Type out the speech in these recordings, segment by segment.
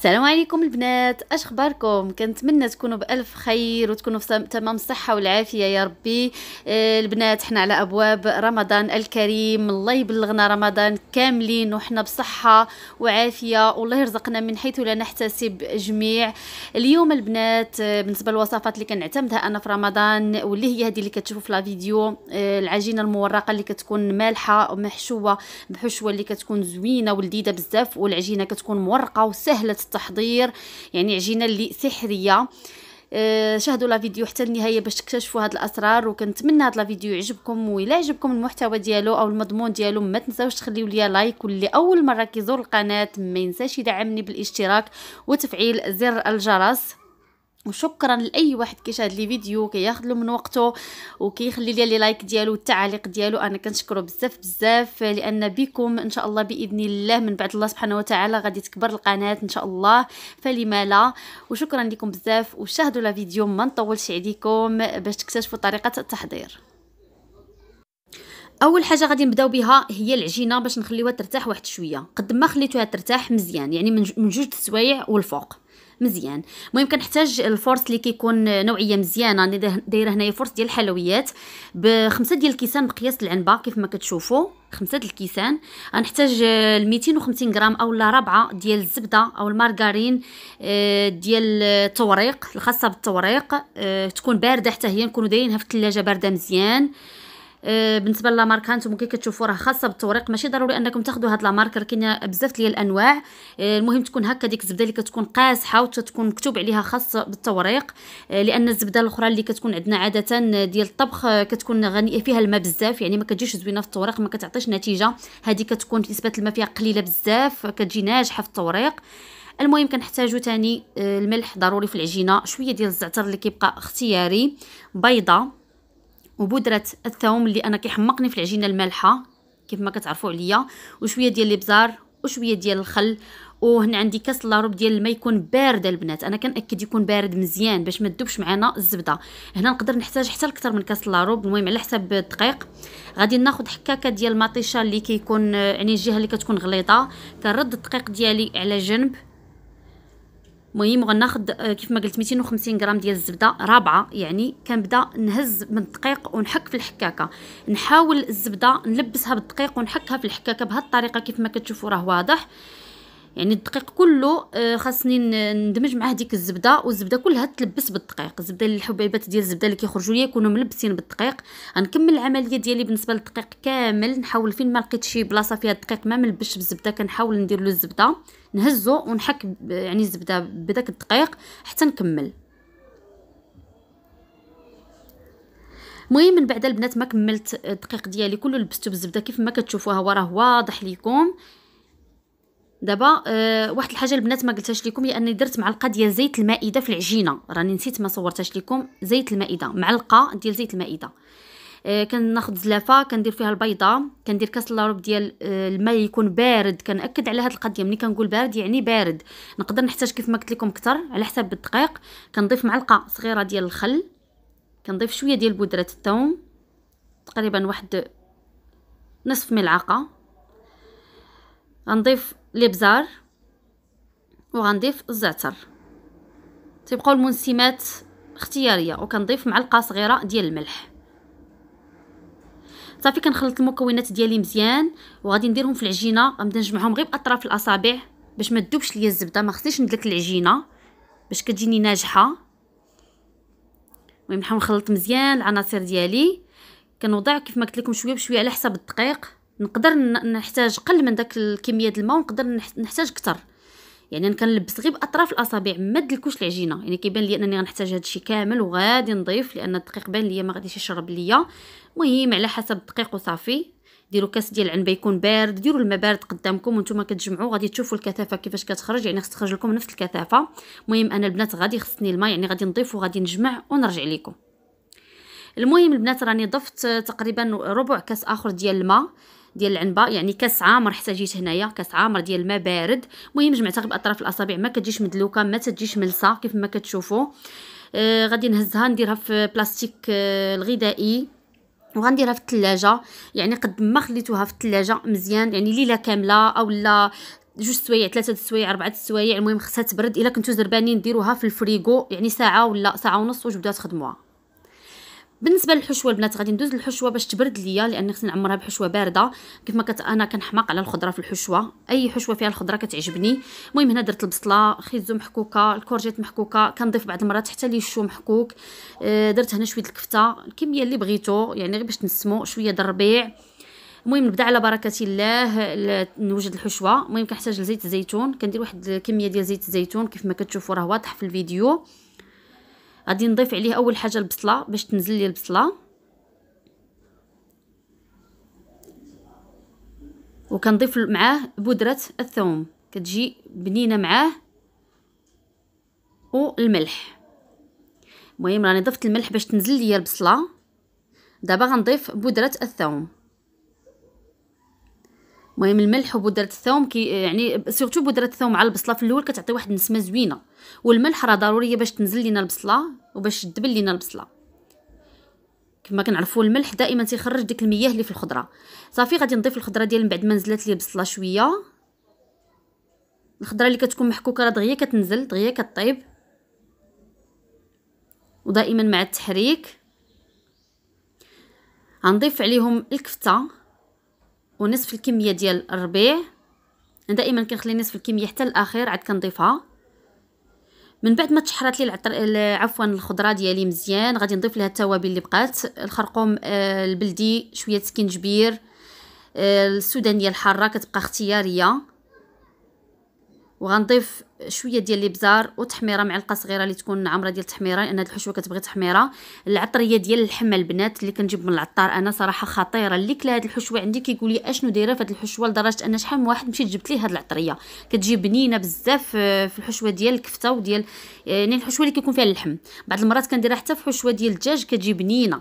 السلام عليكم البنات اش اخباركم كنتمنى تكونوا بالف خير وتكونوا في تمام الصحه والعافيه يا ربي آه، البنات حنا على ابواب رمضان الكريم الله يبلغنا رمضان كاملين وحنا بصحه وعافيه والله يرزقنا من حيث لا نحتسب جميع اليوم البنات آه، بالنسبه للوصفات اللي كنعتمدها انا في رمضان واللي هي هذه اللي كتشوفوا في لا فيديو آه، العجينه المورقه اللي كتكون مالحه ومحشوه بحشوه اللي كتكون زوينه ولذيذه بزاف والعجينه كتكون مورقه وسهله التحضير يعني عجينه اللي سحريه آه، شاهدوا لا فيديو حتى النهايه باش تكتشفوا هاد الاسرار وكنتمنى هاد لا فيديو يعجبكم الا عجبكم المحتوى ديالو او المضمون ديالو ما تنساوش تخليو ليا لايك واللي اول مره كيزور القناه ما ينساش يدعمني بالاشتراك وتفعيل زر الجرس وشكرا لاي واحد كيشاهد لي فيديو كياخذ له من وقته وكيخلي لي لي لايك ديالو والتعليق ديالو انا كنشكره بزاف بزاف لان بكم ان شاء الله باذن الله من بعد الله سبحانه وتعالى غادي تكبر القناه ان شاء الله فلما لا وشكرا لكم بزاف وشاهدوا لا فيديو ما نطولش عليكم باش تكتشفوا طريقه التحضير اول حاجه غادي نبداو بها هي العجينه باش نخليوها ترتاح واحد شويه قد ما خليتوها ترتاح مزيان يعني من جوج السوايع والفوق مزيان المهم كنحتاج الفورس اللي كيكون نوعيه مزيانه انا دايره هنايا فورس ديال الحلويات بخمسه ديال الكيسان بقياس العنبه كيف ما كتشوفوا خمسة ديال الكيسان غنحتاج ميتين غرام اولا ربعة ديال الزبدة او المارغرين آه، ديال التوريق الخاصة بالتوريق آه، تكون باردة حتى هي نكونو دايرينها في الثلاجة باردة مزيان أه، بالنسبه للاماركه نتوما كي كتشوفوا راه خاصه بالتوريق ماشي ضروري انكم تاخذوا هاد لامارك راه كاينه بزاف ديال الانواع أه، المهم تكون هكا ديك الزبده اللي كتكون قاسحه وتتكون مكتوب عليها خاصه بالتوريق أه، لان الزبده الاخرى اللي كتكون عندنا عاده ديال الطبخ كتكون غنيه فيها الماء بزاف يعني ما كتجيش زوينه في التوريق ما كتعطيش نتيجه هذه كتكون نسبه الماء فيها قليله بزاف كتجي ناجحه في التوريق المهم كنحتاجو تاني الملح ضروري في العجينه شويه ديال الزعتر اللي كيبقى اختياري بيضه وبودره الثوم اللي انا كيحمقني في العجينه المالحه كيف ما كتعرفوا عليا وشويه ديال الابزار وشويه ديال الخل وهنا عندي كاس لاروب ديال الماء يكون بارد البنات انا كنأكد يكون بارد مزيان باش ما تذوبش معنا الزبده هنا نقدر نحتاج حتى اكثر من كاس لاروب المهم على حساب الدقيق غادي ناخذ حكاكه ديال المطيشه اللي كيكون يعني الجهه اللي كتكون غليظه كنرد الدقيق ديالي على جنب المهم غناخد آه، كيف ما قلت 250 غرام ديال الزبده رابعه يعني كنبدا نهز من الدقيق ونحك في الحكاكه نحاول الزبده نلبسها بالدقيق ونحكها في الحكاكه بهذه الطريقه كيف ما كتشوفوا راه واضح يعني الدقيق كله آه، خاصني ندمج معاه هذيك الزبده والزبده كلها تلبس بالدقيق الزبده الحبيبات ديال الزبده اللي كيخرجوا ليا يكونوا ملبسين بالدقيق غنكمل العمليه ديالي بالنسبه للدقيق كامل نحاول فين ما لقيت شي بلاصه فيها الدقيق ما ملبش بالزبده كنحاول ندير له الزبده نهزو ونحك يعني الزبده بداك الدقيق حتى نكمل المهم من بعد البنات ما كملت آه، الدقيق ديالي كله لبستو بالزبده كيف ما كتشوفوها هو راه واضح ليكم دابا أه واحد الحاجه البنات ما قلتهاش لكم هي اني درت معلقه ديال زيت المائده في العجينه راني نسيت ما صورتهاش لكم زيت المائده معلقه ديال زيت المائده أه كناخذ زلافه كندير فيها البيضه كندير كاس لاروب ديال أه الماء يكون بارد كنأكد على هذه القضيه ملي كنقول بارد يعني بارد نقدر نحتاج كيف ما قلت لكم اكثر على حسب الدقيق كنضيف معلقه صغيره ديال الخل كنضيف شويه ديال بودره الثوم تقريبا واحد نصف ملعقه غنضيف الابزار وغنضيف الزعتر تيبقاو المنسمات اختياريه وكنضيف معلقه صغيره ديال الملح صافي كنخلط المكونات ديالي مزيان وغادي نديرهم في العجينه غنبدا نجمعهم غير باطراف الاصابع باش ما تذوبش ليا الزبده ما خصنيش ندلك العجينه باش كتجيني ناجحه المهم نحاول نخلط مزيان العناصر ديالي كنوضع كيف ما قلت لكم شويه بشويه على حسب الدقيق نقدر نحتاج قل من داك الكميه ديال الماء ونقدر نحتاج اكثر يعني انا كنلبس غير باطراف الاصابع ما دلكوش العجينه يعني كيبان لي انني غنحتاج الشيء كامل وغادي نضيف لان الدقيق بان لي ما غاديش يشرب ليا المهم على حسب الدقيق وصافي ديروا كاس ديال العنبه يكون بارد ديروا الماء بارد قدامكم وانتم كتجمعوا غادي تشوفوا الكثافه كيفاش كتخرج يعني خص تخرج لكم نفس الكثافه المهم انا البنات غادي خصني الماء يعني غادي نضيف وغادي نجمع ونرجع لكم المهم البنات راني ضفت تقريبا ربع كاس اخر ديال الماء ديال العنبه يعني كاس عامر حتى جيت هنايا كاس عامر ديال الماء بارد المهم جمعتها باطراف الاصابع ما كتجيش مدلوكه ما تجيش ملسه كيف ما كتشوفوا آه غادي نهزها نديرها في بلاستيك آه الغذائي وغنديرها في الثلاجه يعني قد ما خليتوها في الثلاجه مزيان يعني ليله كامله اولا جوج سوايع ثلاثه السوايع اربعه السوايع المهم خصها تبرد الا كنتو زربانين ديروها في الفريغو يعني ساعه ولا ساعه ونص وجبدوها تخدموها بالنسبه للحشوه البنات غادي ندوز للحشوه باش تبرد ليا لان خصني نعمرها بحشوه بارده كيف ما كت انا كنحماق على الخضره في الحشوه اي حشوه فيها الخضره كتعجبني المهم هنا درت البصله خيزو محكوكه الكورجيت محكوكه كنضيف بعض المرات حتى لي الشو محكوك آه، درت هنا شويه الكفته الكميه اللي بغيتو يعني غير باش تنسمو شويه د الربيع المهم نبدا على بركه الله نوجد الحشوه المهم كنحتاج لزيت الزيتون كندير واحد الكميه ديال زيت الزيتون كيف ما كتشوفوا راه واضح في الفيديو غادي نضيف عليه اول حاجه البصله باش تنزل لي البصله وكنضيف معاه بودره الثوم كتجي بنينه معاه والملح المهم راني ضفت الملح باش تنزل لي البصله دابا غنضيف بودره الثوم المهم الملح وبودره الثوم كي يعني سيرتو بودره الثوم مع البصله في الاول كتعطي واحد النسمه زوينه والملح راه ضروريه باش تنزل لينا البصله وباش تدبل لينا البصله كما كنعرفوا الملح دائما تيخرج ديك المياه اللي في الخضره صافي غادي نضيف الخضره ديال من بعد ما نزلت لي البصله شويه الخضره اللي كتكون محكوكه راه دغيا كتنزل دغيا كطيب ودائما مع التحريك غنضيف عليهم الكفته ونصف الكميه ديال الربيع انا دائما كنخلي نصف الكميه حتى الاخير عاد كنضيفها من بعد ما تشحرات لي العطر عفوا الخضره ديالي مزيان غادي نضيف لها التوابل اللي بقات الخرقوم آه، البلدي شويه سكنجبير آه، السودانيه الحاره كتبقى اختياريه وغنضيف شويه ديال الابزار وتحميره معلقه صغيره اللي تكون عامره ديال التحميره لان هاد الحشوه كتبغي تحميره العطريه ديال اللحمه البنات اللي كنجيب من العطار انا صراحه خطيره اللي كلا هاد الحشوه عندي كيقول لي اشنو دايره فهاد الحشوه لدرجه ان شحال من واحد مشيت جبت ليه هاد العطريه كتجي بنينه بزاف في الحشوه ديال الكفته وديال يعني الحشوه اللي كيكون فيها اللحم بعض المرات كنديرها حتى في حشوه ديال الدجاج كتجي بنينه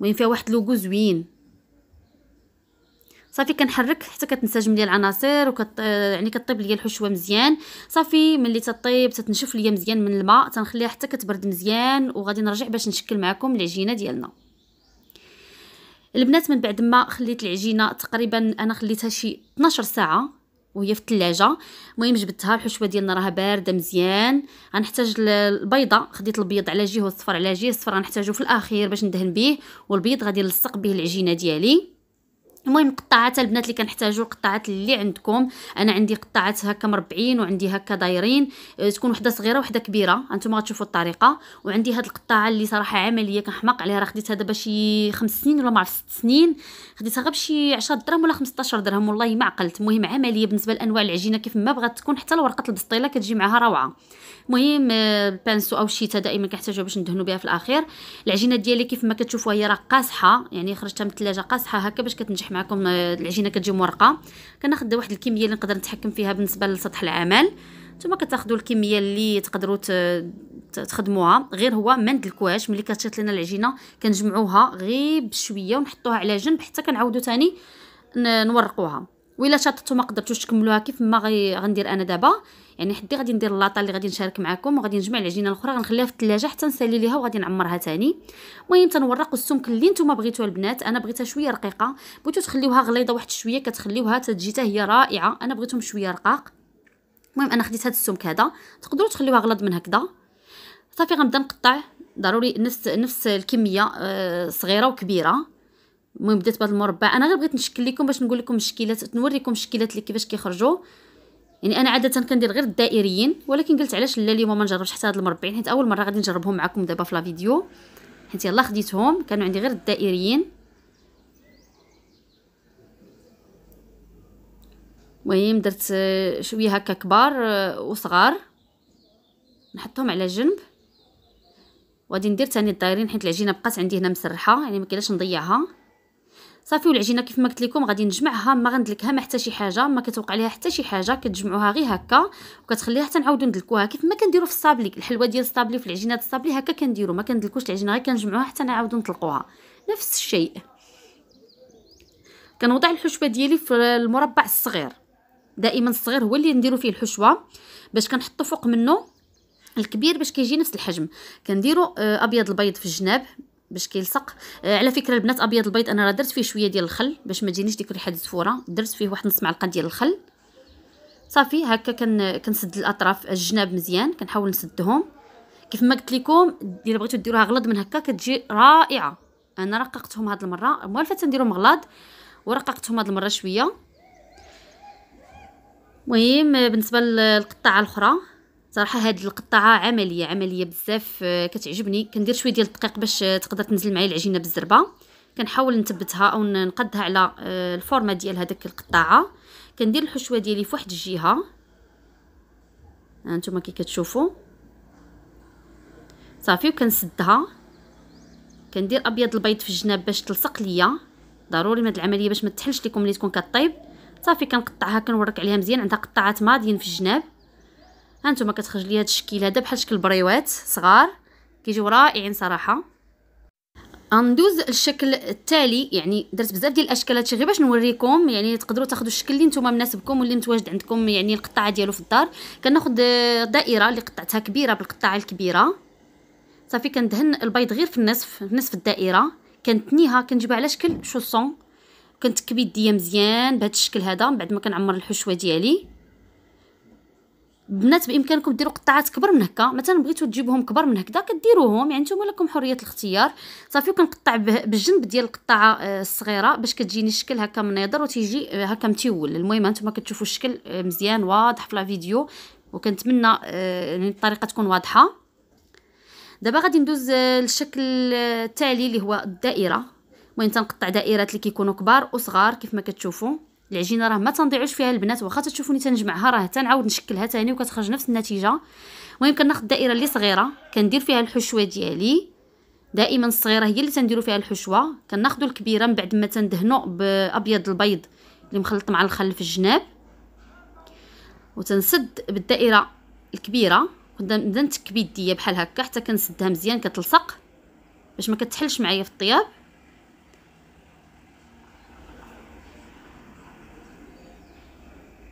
وين فيها واحد لوغو زوين صافي كنحرك حتى كتنسجم ليا العناصر وكت يعني كطيب ليا الحشوه مزيان صافي ملي تطيب تتنشف ليا مزيان من الماء تنخليها حتى كتبرد مزيان وغادي نرجع باش نشكل معكم العجينه ديالنا البنات من بعد ما خليت العجينه تقريبا انا خليتها شي 12 ساعه وهي في الثلاجه المهم جبدتها الحشوه ديالنا راها بارده مزيان غنحتاج البيضه خديت البيض على جهه والصفر على جهه الصفر غنحتاجو في الاخير باش ندهن به والبيض غادي نلصق به العجينه ديالي المهم قطعات البنات اللي كنحتاجو القطعات اللي عندكم انا عندي قطعات هكا مربعين وعندي هكا دايرين آه، تكون وحده صغيره وحده كبيره انتم غتشوفوا الطريقه وعندي هاد القطاعه اللي صراحه عمليه كنحماق عليها راه خديتها دابا شي 5 سنين ولا ما عرف 6 سنين خديتها غير بشي 10 درهم ولا 15 درهم والله ما عقلت المهم عمليه بالنسبه لانواع العجينه كيف ما بغات تكون حتى ورقه البسطيله كتجي معها روعه المهم آه، بانسو او شيتا دائما كنحتاجوها باش ندهنوا بها في الاخير العجينه ديالي كيف ما كتشوفوا هي راه قاصحه يعني خرجتها من الثلاجه قاصحه هكا باش كتنجح معكم آه، العجينه كتجي مورقه كناخذ واحد الكميه اللي نقدر نتحكم فيها بالنسبه لسطح العمل نتوما كتاخذوا الكميه اللي تقدروا تخدموها غير هو ما ندلكوهاش ملي كتشات لنا العجينه كنجمعوها غير بشويه ونحطوها على جنب حتى كنعاودو تاني نورقوها وإلا شاطتو ما قدرتوش تكملوها كيف ما غندير انا دابا يعني حدي غادي ندير اللاطه اللي غادي نشارك معكم وغادي نجمع العجينه الاخرى غنخليها في الثلاجه حتى نسالي ليها وغادي نعمرها تاني المهم تنورق السمك اللي نتوما بغيتوه البنات انا بغيتها شويه رقيقه بغيتو تخليوها غليظه واحد شويه كتخليوها تجي حتى هي رائعه انا بغيتهم شويه رقاق المهم انا خديت هذا السمك هذا تقدروا تخليوها غلط من هكذا صافي غنبدا نقطع ضروري نفس نفس الكميه آه، صغيره وكبيره المهم بدات بهذا المربع انا غير بغيت نشكل لكم باش نقول لكم الشكيلات نوريكم الشكيلات اللي كيفاش كيخرجوا يعني انا عاده كندير غير الدائريين ولكن قلت علاش لا اليوم ما نجربش حتى هاد المربعين حيت اول مره غادي نجربهم معكم دابا في لا فيديو حيت يلا خديتهم كانوا عندي غير الدائريين المهم درت شويه هكا كبار وصغار نحطهم على جنب وغادي ندير تاني الدايرين حيت العجينه بقات عندي هنا مسرحه يعني ما كاينش نضيعها صافي والعجينه كيف ما قلت لكم غادي نجمعها ما غندلكها ما حتى شي حاجه ما كتوقع ليها حتى شي حاجه كتجمعوها غير هكا وكتخليها حتى نعاودو ندلكوها كيف ما كنديرو في الصابلي الحلوه ديال الصابلي في العجينه ديال الصابلي هكا كنديرو ما كندلكوش العجينه غير كنجمعوها حتى نعاودو نطلقوها نفس الشيء كنوضع الحشوه ديالي في المربع الصغير دائما الصغير هو اللي نديرو فيه الحشوه باش كنحطو فوق منه الكبير باش كيجي نفس الحجم كنديرو آه، ابيض البيض في الجناب باش كيلصق آه على فكره البنات ابيض البيض انا راه درت فيه شويه ديال الخل باش ما تجينيش ديك ريحه الزفوره درت فيه واحد نص معلقه ديال الخل صافي هكا كن كنسد الاطراف الجناب مزيان كنحاول نسدهم كيف ما قلت لكم الا بغيتو ديروها غلط من هكا كتجي رائعه انا رققتهم هاد المره موالفه تنديرهم غلط ورققتهم هاد المره شويه المهم بالنسبه للقطعه الاخرى صراحه هاد القطعه عمليه عمليه بزاف آه، كتعجبني كندير شويه ديال الدقيق باش آه، تقدر تنزل معايا العجينه بالزربه كنحاول نثبتها او نقدها على آه، الفورمه ديال هذاك القطاعه كندير الحشوه ديالي فواحد الجهه هانتوما كي كتشوفوا صافي وكنسدها كندير ابيض البيض في الجناب باش تلصق ليا ضروري من هاد العمليه باش ما تحلش لكم ملي تكون كطيب صافي كنقطعها كنورك عليها مزيان عندها قطاعات ماضيين في الجناب هانتوما كتخرج لي هذا الشكل هذا بحال شكل بريوات صغار كيجيو رائعين صراحه غندوز الشكل التالي يعني درت بزاف ديال الاشكال هادشي غير باش نوريكم يعني تقدروا تاخذوا الشكل اللي نتوما مناسبكم واللي متواجد عندكم يعني القطاعه ديالو في الدار كناخذ دائره اللي قطعتها كبيره بالقطاعه الكبيره صافي كندهن البيض غير في النصف في نصف الدائره كنتنيها كنجيبها على شكل شوسون كنتكبي يديا مزيان بهذا الشكل هذا من بعد ما كنعمر الحشوه ديالي بنات بامكانكم ديروا قطعات كبر من هكا مثلا بغيتو تجيبوهم كبر من هكذا كديروهم يعني نتوما لكم حريه الاختيار صافي وكنقطع بالجنب ديال القطعه آه، الصغيره باش كتجيني الشكل هكا منيضر وتيجي آه، هكا متيول المهم نتوما كتشوفوا الشكل آه، مزيان واضح في لا فيديو وكنتمنى يعني الطريقه تكون واضحه دابا غادي ندوز للشكل التالي اللي هو الدائره المهم تنقطع دائرات اللي كيكونوا كبار وصغار كيف ما كتشوفوا العجينه راه ما تنضيعوش فيها البنات واخا تشوفوني تنجمعها راه تنعاود نشكلها ثاني وكتخرج نفس النتيجه المهم كناخذ الدائره اللي صغيره كندير فيها الحشوه ديالي دائما الصغيره هي اللي تنديروا فيها الحشوه كناخذوا الكبيره من بعد ما تندهنوا بابيض البيض اللي مخلط مع الخل في الجناب وتنسد بالدائره الكبيره ونبدا نتكبي يديا بحال هكا حتى كنسدها مزيان كتلصق باش ما كتحلش معايا في الطياب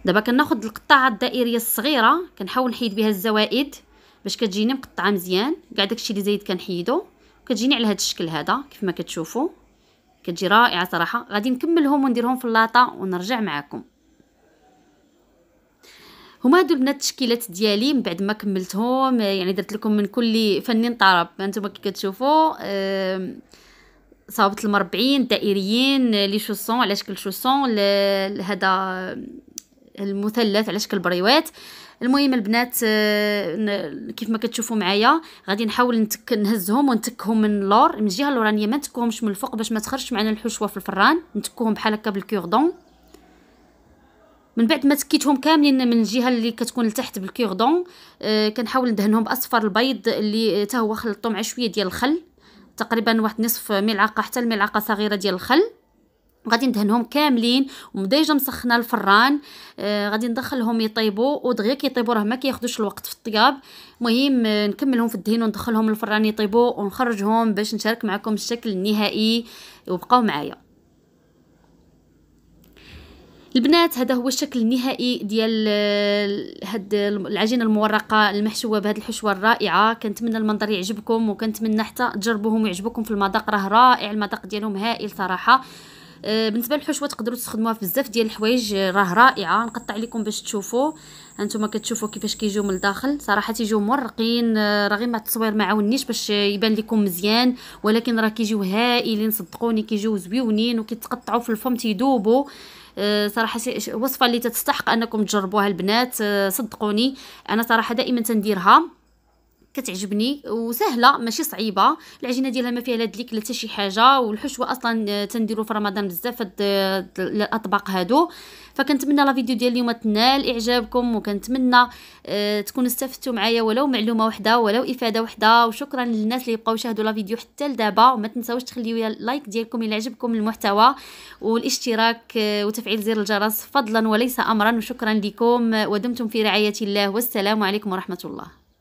دابا كناخد القطاعه الدائريه الصغيره كنحاول نحيد بها الزوائد باش كتجيني مقطعه مزيان كاع داكشي اللي زايد كنحيدو كتجيني على هذا الشكل هذا كيف ما كتشوفوا كتجي رائعه صراحه غادي نكملهم ونديرهم في اللاطه ونرجع معكم هما هادو البنات التشكيلات ديالي من بعد ما كملتهم يعني درت لكم من كل فن طرب هانتوما كي كتشوفوا صاوبت المربعين الدائريين لي شوسون على شكل شوسون هذا المثلث على شكل بريوات المهم البنات آه، كيف ما كتشوفوا معايا غادي نحاول نتك نهزهم ونتكهم من اللور من الجهه اللورانيه ما نتكوهمش من الفوق باش ما تخرجش معنا الحشوه في الفران نتكوهم بحال هكا بالكوردون من بعد ما تكيتهم كاملين من الجهه اللي كتكون لتحت بالكوردون آه، كنحاول ندهنهم باصفر البيض اللي حتى آه، هو خلطته مع شويه ديال الخل تقريبا واحد نصف ملعقه حتى الملعقه صغيره ديال الخل غادي ندهنهم كاملين ومديجا مسخنه الفران آه غادي ندخلهم يطيبوا ودغيا كيطيبوا راه ما كياخذوش الوقت في الطياب المهم آه نكملهم في الدهن وندخلهم الفران يطيبوا ونخرجهم باش نشارك معكم الشكل النهائي وبقاو معايا البنات هذا هو الشكل النهائي ديال آه، هاد العجينه المورقه المحشوه بهاد الحشوه الرائعه كنتمنى المنظر يعجبكم وكنتمنى حتى تجربوهم ويعجبكم في المذاق راه رائع المذاق ديالهم هائل صراحه آه، بالنسبه للحشوه تقدروا تستخدموها في بزاف ديال الحوايج آه، راه رائعه نقطع لكم باش تشوفوا هانتوما كتشوفوا كيفاش كيجيو من الداخل صراحه تيجيو مرقين آه، راه غير ما التصوير ما عاونيش باش يبان لكم مزيان ولكن راه كيجيو هائلين صدقوني كيجيو زويونين وكيتقطعوا في الفم تيدوبوا صراحه وصفه اللي تستحق انكم تجربوها البنات صدقوني انا صراحه دائما تنديرها كتعجبني وسهله ماشي صعيبه العجينه ديالها ما فيها لا دليك لا شي حاجه والحشوه اصلا تنديرو في رمضان بزاف الاطباق هادو فكنتمنى لا فيديو ديال اليوم تنال اعجابكم وكنتمنى آه، تكونوا استفدتوا معايا ولو معلومه وحده ولو افاده وحده وشكرا للناس اللي بقاو يشاهدوا لا فيديو حتى لدابا وما تنساوش تخليو لايك ديالكم الا عجبكم المحتوى والاشتراك آه، وتفعيل زر الجرس فضلا وليس امرا وشكرا لكم آه، ودمتم في رعايه الله والسلام عليكم ورحمه الله